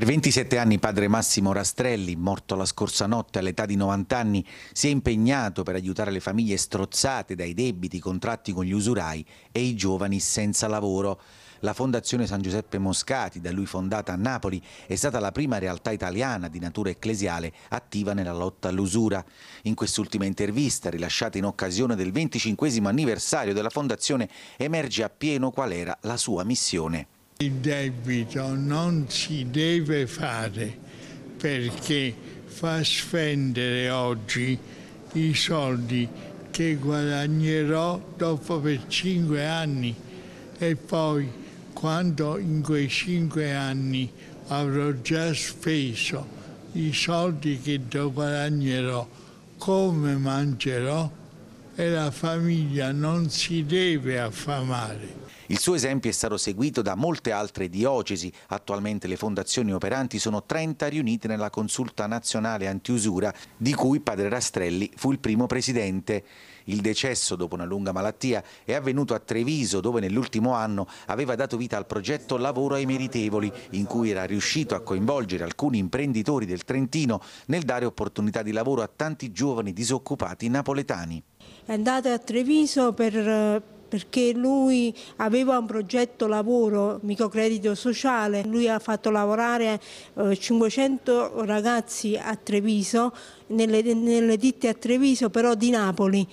Per 27 anni padre Massimo Rastrelli, morto la scorsa notte all'età di 90 anni, si è impegnato per aiutare le famiglie strozzate dai debiti contratti con gli usurai e i giovani senza lavoro. La Fondazione San Giuseppe Moscati, da lui fondata a Napoli, è stata la prima realtà italiana di natura ecclesiale attiva nella lotta all'usura. In quest'ultima intervista, rilasciata in occasione del 25 anniversario della Fondazione, emerge appieno qual era la sua missione. Il debito non si deve fare perché fa spendere oggi i soldi che guadagnerò dopo per cinque anni e poi quando in quei cinque anni avrò già speso i soldi che guadagnerò, come mangerò e la famiglia non si deve affamare. Il suo esempio è stato seguito da molte altre diocesi. Attualmente le fondazioni operanti sono 30 riunite nella consulta nazionale antiusura di cui padre Rastrelli fu il primo presidente. Il decesso dopo una lunga malattia è avvenuto a Treviso dove nell'ultimo anno aveva dato vita al progetto Lavoro ai meritevoli in cui era riuscito a coinvolgere alcuni imprenditori del Trentino nel dare opportunità di lavoro a tanti giovani disoccupati napoletani. È andata a Treviso per eh, perché lui aveva un progetto lavoro, microcredito sociale, lui ha fatto lavorare 500 eh, ragazzi a Treviso, nelle, nelle ditte a Treviso però di Napoli